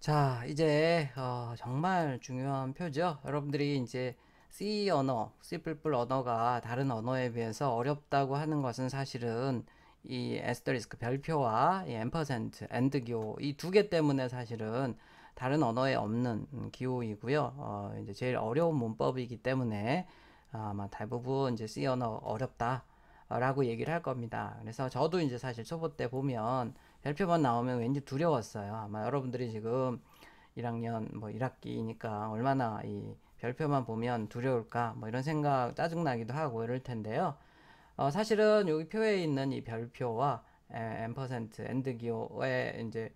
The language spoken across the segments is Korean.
자, 이제 어, 정말 중요한 표죠. 여러분들이 이제 C 언어, C++ 언어가 다른 언어에 비해서 어렵다고 하는 것은 사실은 이 에스터리스크 별표와 이 앰퍼센트, 엔드 기호 이 두 개 때문에 사실은 다른 언어에 없는 기호이고요. 어, 이제 제일 어려운 문법이기 때문에 아마 대부분 이제 C 언어 어렵다라고 얘기를 할 겁니다. 그래서 저도 이제 사실 초보 때 보면 별표본 나오면 왠지 두려웠어요. 아마 여러분들이 지금 1학년 뭐 1학기니까 얼마나 이 별표만 보면 두려울까 뭐 이런 생각 짜증나기도 하고 이럴 텐데요. 어, 사실은 여기 표에 있는 이 별표와 엠퍼센트 엔드기호의 이제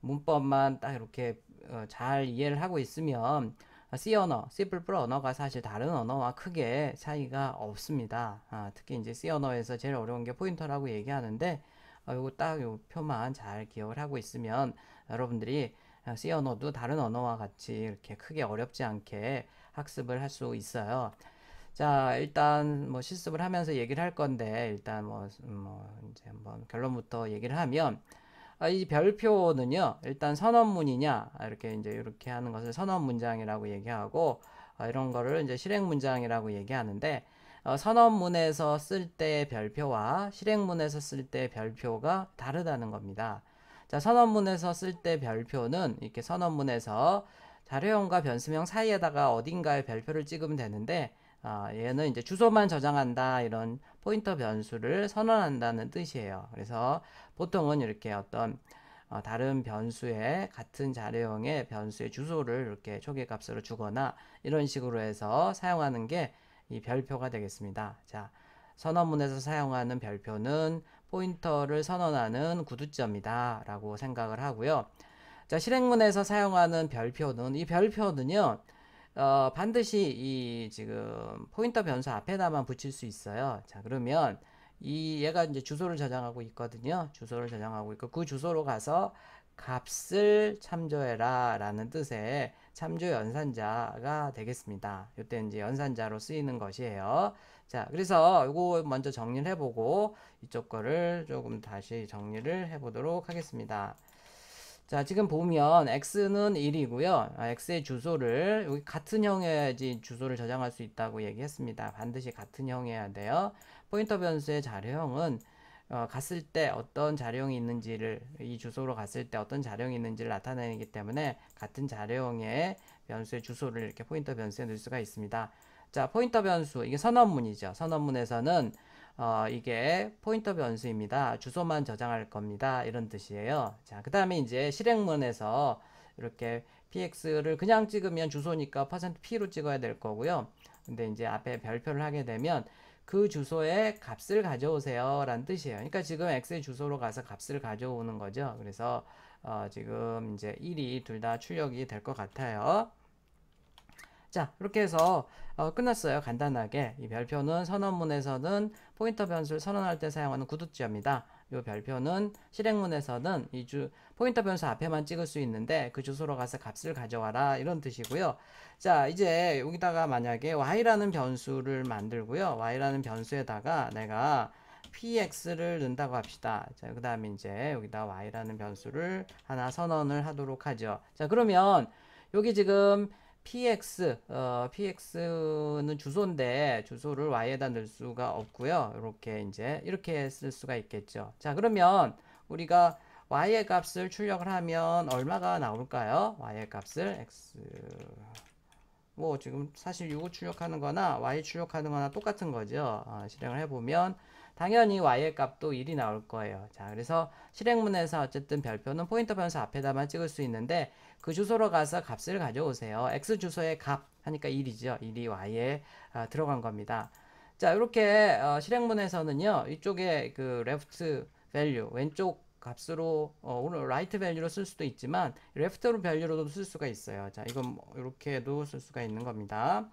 문법만 딱 이렇게 어, 잘 이해를 하고 있으면 C 언어, C++ 언어가 사실 다른 언어와 크게 차이가 없습니다. 아, 특히 이제 C 언어에서 제일 어려운 게 포인터라고 얘기하는데 어, 요거 딱 요 표만 잘 기억을 하고 있으면 여러분들이 어, C 언어도 다른 언어와 같이 이렇게 크게 어렵지 않게 학습을 할 수 있어요. 자, 일단 뭐 실습을 하면서 얘기를 할 건데 일단 뭐, 뭐 이제 한번 결론부터 얘기를 하면 아, 이 별표는요. 일단 선언문이냐 이렇게 이제 이렇게 하는 것을 선언 문장이라고 얘기하고 아, 이런 거를 이제 실행 문장이라고 얘기하는데 어, 선언문에서 쓸때 별표와 실행문에서 쓸때 별표가 다르다는 겁니다. 자, 선언문에서 쓸 때 별표는 이렇게 선언문에서 자료형과 변수명 사이에다가 어딘가에 별표를 찍으면 되는데 어, 얘는 이제 주소만 저장한다 이런 포인터 변수를 선언한다는 뜻이에요. 그래서 보통은 이렇게 어떤 어, 다른 변수에 같은 자료형의 변수의 주소를 이렇게 초기값으로 주거나 이런 식으로 해서 사용하는 게이 별표가 되겠습니다. 자, 선언문에서 사용하는 별표는 포인터를 선언하는 구두점이다 라고 생각을 하고요. 자, 실행문에서 사용하는 별표는 이 별표는요. 어, 반드시 이 지금 포인터 변수 앞에다만 붙일 수 있어요. 자, 그러면 이 얘가 이제 주소를 저장하고 있거든요. 주소를 저장하고 있고 그 주소로 가서 값을 참조해라 라는 뜻의 참조 연산자가 되겠습니다. 이때 이제 연산자로 쓰이는 것이에요. 자, 그래서 이거 먼저 정리를 해보고 이쪽 거를 조금 다시 정리를 해보도록 하겠습니다. 자, 지금 보면 x는 1이고요. 아, x의 주소를 여기 같은 형이야지 주소를 저장할 수 있다고 얘기했습니다. 반드시 같은 형이어야 돼요. 포인터 변수의 자료형은 어, 갔을 때 어떤 자료형이 있는지를 이 주소로 갔을 때 어떤 자료형이 있는지를 나타내기 때문에 같은 자료형의 변수의 주소를 이렇게 포인터 변수에 넣을 수가 있습니다. 자 포인터 변수 이게 선언문이죠. 선언문에서는 어, 이게 포인터 변수입니다. 주소만 저장할 겁니다. 이런 뜻이에요. 자그 다음에 이제 실행문에서 이렇게 px를 그냥 찍으면 주소니까 %p로 찍어야 될 거고요. 근데 이제 앞에 별표를 하게 되면 그 주소에 값을 가져오세요 라는 뜻이에요 그러니까 지금 x의 주소로 가서 값을 가져오는 거죠 그래서 어, 지금 이제 1이 둘 다 출력이 될 것 같아요 자 이렇게 해서 어, 끝났어요 간단하게 이 별표는 선언문에서는 포인터 변수를 선언할 때 사용하는 구두지입니다 이 별표는 실행문에서는 이 주 포인터 변수 앞에만 찍을 수 있는데 그 주소로 가서 값을 가져와라 이런 뜻이고요. 자 이제 여기다가 만약에 y라는 변수를 만들고요. y라는 변수에다가 내가 px를 넣는다고 합시다. 자, 그 다음에 이제 여기다 y라는 변수를 하나 선언을 하도록 하죠. 자, 그러면 여기 지금 px, 어, px는 주소인데 주소를 y에다 넣을 수가 없고요. 이렇게 이제 이렇게 쓸 수가 있겠죠. 자, 그러면 우리가 y의 값을 출력을 하면 얼마가 나올까요? y의 값을 x 뭐 지금 사실 이거 출력하는 거나 y 출력하는 거나 똑같은 거죠. 어, 실행을 해보면 당연히 y의 값도 1이 나올 거예요. 자, 그래서 실행문에서 어쨌든 별표는 포인터 변수 앞에다만 찍을 수 있는데 그 주소로 가서 값을 가져오세요. x 주소의 값 하니까 1이죠. 1이 y에 아, 어, 들어간 겁니다. 자, 이렇게 어, 실행문에서는요. 이쪽에 그 left value 왼쪽 값으로 어, 오늘 라이트 밸류로 쓸 수도 있지만 레프트로 밸류로도 쓸 수가 있어요. 자, 이건 뭐 이렇게도 쓸 수가 있는 겁니다.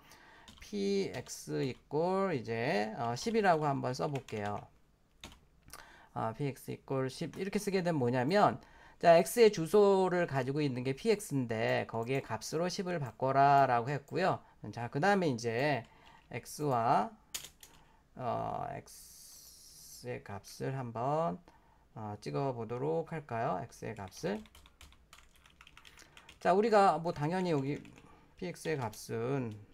px 이꼴 이제 어, 10이라고 한번 써볼게요. 어, px 이꼴 10 이렇게 쓰게 되면 뭐냐면 자 x의 주소를 가지고 있는 게 px인데 거기에 값으로 10을 바꿔라 라고 했고요. 자그 다음에 이제 x와 어, x의 값을 한번 어, 찍어 보도록 할까요? x의 값을 자 우리가 뭐 당연히 여기 px의 값은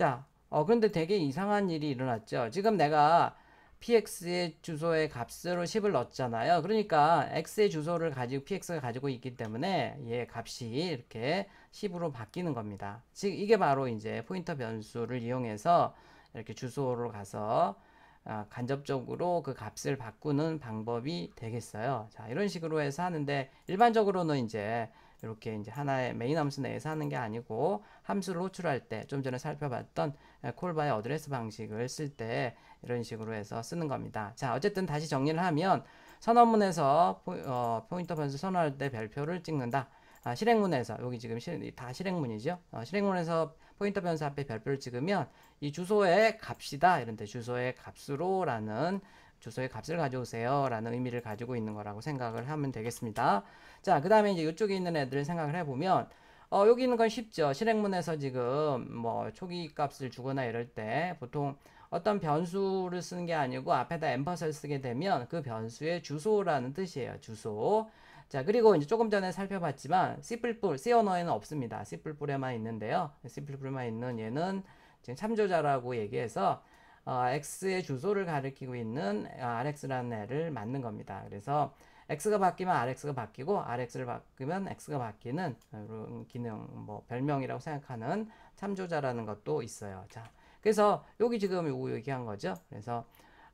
자, 어, 근데 되게 이상한 일이 일어났죠. 지금 내가 px의 주소에 값으로 10을 넣었잖아요. 그러니까 x의 주소를 가지고 px가 가지고 있기 때문에 얘 예, 값이 이렇게 10으로 바뀌는 겁니다. 즉 이게 바로 이제 포인터 변수를 이용해서 이렇게 주소로 가서 아, 간접적으로 그 값을 바꾸는 방법이 되겠어요. 자, 이런 식으로 해서 하는데 일반적으로는 이제 이렇게 이제 하나의 메인 함수 내에서 하는 게 아니고 함수를 호출할 때 좀 전에 살펴봤던 콜바의 어드레스 방식을 쓸 때 이런 식으로 해서 쓰는 겁니다. 자 어쨌든 다시 정리를 하면 선언문에서 포, 어, 포인터 변수 선언할 때 별표를 찍는다. 아, 실행문에서 여기 지금 시, 다 실행문이죠. 어, 실행문에서 포인터 변수 앞에 별표를 찍으면 이 주소의 값이다 이런데 주소의 값으로라는 주소의 값을 가져오세요라는 의미를 가지고 있는 거라고 생각을 하면 되겠습니다. 자, 그 다음에 이제 이쪽에 있는 애들을 생각을 해보면, 어, 여기 있는 건 쉽죠. 실행문에서 지금 뭐 초기 값을 주거나 이럴 때 보통 어떤 변수를 쓰는 게 아니고 앞에다 엠퍼스를 쓰게 되면 그 변수의 주소라는 뜻이에요. 주소. 자, 그리고 이제 조금 전에 살펴봤지만 C++, C 언어에는 없습니다. C++에만 있는데요. C++에만 있는 얘는 지금 참조자라고 얘기해서 어, X의 주소를 가리키고 있는 아, RX라는 애를 만든 겁니다. 그래서 x가 바뀌면 rx가 바뀌고 rx를 바꾸면 x가 바뀌는 이런 기능 뭐 별명이라고 생각하는 참조자라는 것도 있어요. 자, 그래서 여기 지금 요거 얘기한 거죠. 그래서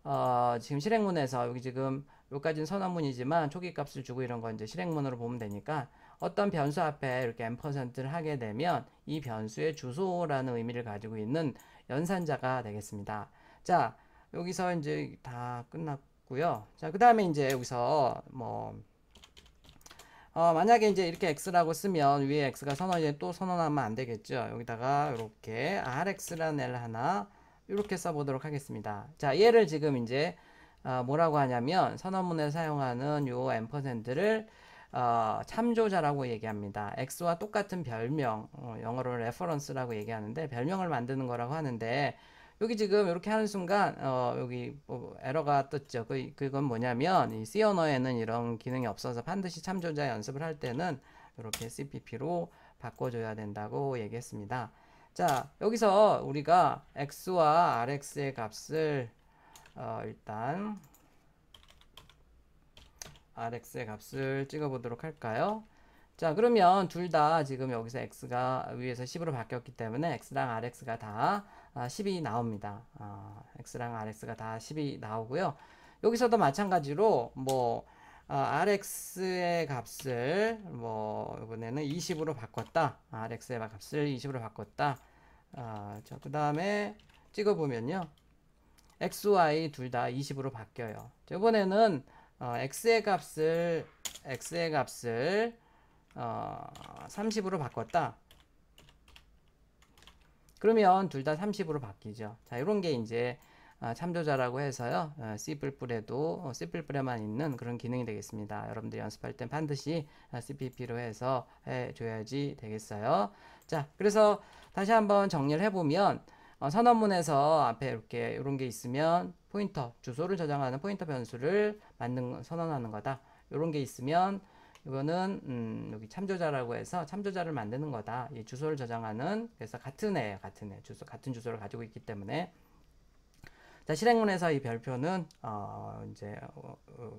어, 지금 실행문에서 여기 지금 요까지는 선언문이지만 초기 값을 주고 이런 건 이제 실행문으로 보면 되니까 어떤 변수 앞에 이렇게 n%를 하게 되면 이 변수의 주소라는 의미를 가지고 있는 연산자가 되겠습니다. 자, 여기서 이제 다 끝났고 같고요. 자, 그 다음에 이제 여기서 뭐 어, 만약에 이제 이렇게 x라고 쓰면 위에 x가 선언이 또 선언하면 안 되겠죠. 여기다가 이렇게 rx라는 l 하나 이렇게 써보도록 하겠습니다. 자, 얘를 지금 이제 어, 뭐라고 하냐면 선언문에 사용하는 요 앰퍼센드를 어, 참조자라고 얘기합니다. x와 똑같은 별명, 어, 영어로 레퍼런스라고 얘기하는데 별명을 만드는 거라고 하는데 여기 지금 이렇게 하는 순간 어, 여기 뭐 에러가 떴죠. 그, 그건 뭐냐면 이 C 언어에는 이런 기능이 없어서 반드시 참조자 연습을 할 때는 이렇게 CPP로 바꿔줘야 된다고 얘기했습니다. 자 여기서 우리가 x와 rx의 값을 어, 일단 rx의 값을 찍어보도록 할까요? 자 그러면 둘 다 지금 여기서 x가 위에서 10으로 바뀌었기 때문에 x랑 rx가 다 10이 아, 나옵니다. 아, x랑 rx가 다 10이 나오고요. 여기서도 마찬가지로 뭐 아, rx의 값을 뭐 이번에는 20으로 바꿨다. rx의 값을 20으로 바꿨다. 아, 그 다음에 찍어보면요. xy 둘 다 20으로 바뀌어요. 이번에는 어, x의 값을 x의 값을 어, 30으로 바꿨다. 그러면 둘 다 30으로 바뀌죠. 자, 이런 게 이제 아, 참조자라고 해서요. 아, C++ 에도 어, C++ 에만 있는 그런 기능이 되겠습니다. 여러분들이 연습할 땐 반드시 아, CPP로 해서 해줘야지 되겠어요. 자, 그래서 다시 한번 정리를 해보면 어, 선언문에서 앞에 이렇게 이런 게 있으면 포인터 주소를 저장하는 포인터 변수를 만든 선언하는 거다. 이런 게 있으면 이거는 음, 여기 참조자라고 해서 참조자를 만드는 거다. 이 주소를 저장하는 그래서 같은 애 같은 애 주소 같은 주소를 가지고 있기 때문에 자 실행문에서 이 별표는 어 이제 어, 어,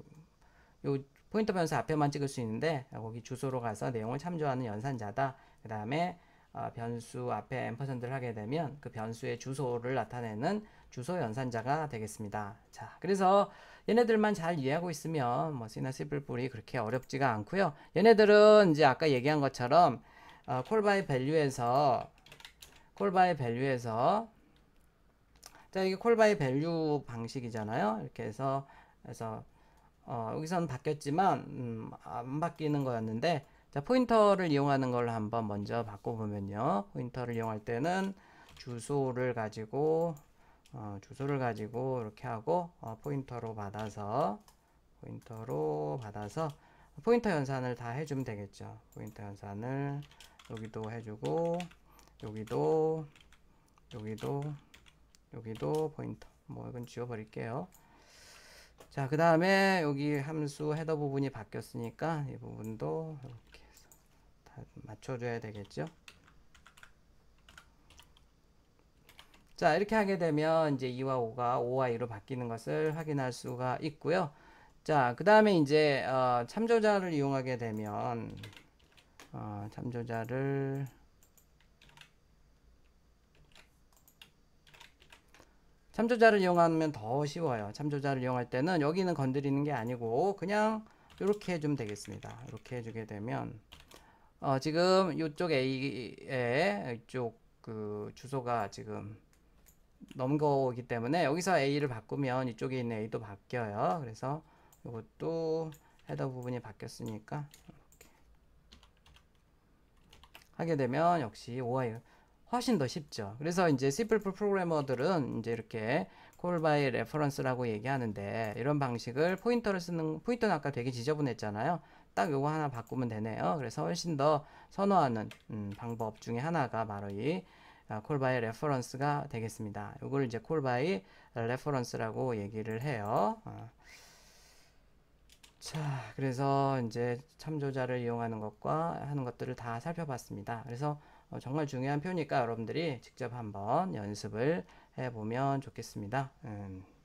요 포인터 변수 앞에만 찍을 수 있는데 거기 주소로 가서 내용을 참조하는 연산자다. 그 다음에 어, 변수 앞에 앰퍼센드를 하게 되면 그 변수의 주소를 나타내는 주소 연산자가 되겠습니다. 자 그래서 얘네들만 잘 이해하고 있으면 뭐 C나 C뿔뿔이 그렇게 어렵지가 않고요. 얘네들은 이제 아까 얘기한 것처럼 어, 콜바이 밸류에서 콜바이 밸류에서 자 이게 콜바이 밸류 방식이잖아요. 이렇게 해서 그래서 어, 여기서는 바뀌었지만 음, 안 바뀌는 거였는데 자 포인터를 이용하는 걸 한번 먼저 바꿔보면요. 포인터를 이용할 때는 주소를 가지고 어, 주소를 가지고 이렇게 하고 어, 포인터로 받아서 포인터로 받아서 포인터 연산을 다 해주면 되겠죠. 포인터 연산을 여기도 해주고 여기도 여기도 여기도 포인터 뭐 이건 지워버릴게요. 자, 그 다음에 여기 함수 헤더 부분이 바뀌었으니까 이 부분도 이렇게 해서 다 맞춰줘야 되겠죠. 자, 이렇게 하게 되면 이제 2와 5가 5와 2로 바뀌는 것을 확인할 수가 있고요. 자, 그 다음에 이제 어, 참조자를 이용하게 되면 어, 참조자를 참조자를 이용하면 더 쉬워요. 참조자를 이용할 때는 여기는 건드리는 게 아니고 그냥 이렇게 해주면 되겠습니다. 이렇게 해주게 되면 어, 지금 이쪽 A에 이쪽 그 주소가 지금 넘거오기 때문에 여기서 A를 바꾸면 이쪽에 있는 A도 바뀌어요. 그래서 이것도 헤더 부분이 바뀌었으니까 이렇게 하게 되면 역시 OI 훨씬 더 쉽죠. 그래서 이제 C++ 프로그래머들은 이제 이렇게 콜 바이 레퍼런스라고 얘기하는데 이런 방식을 포인터를 쓰는 포인터는 아까 되게 지저분했잖아요. 딱 요거 하나 바꾸면 되네요. 그래서 훨씬 더 선호하는 음, 방법 중에 하나가 바로 이 콜바 l 레퍼런스가 되겠습니다. 이걸 이제 call by r 라고 얘기를 해요. 아. 자, 그래서 이제 참조자를 이용하는 것과 하는 것들을 다 살펴봤습니다. 그래서 어, 정말 중요한 표니까 여러분들이 직접 한번 연습을 해보면 좋겠습니다. 음.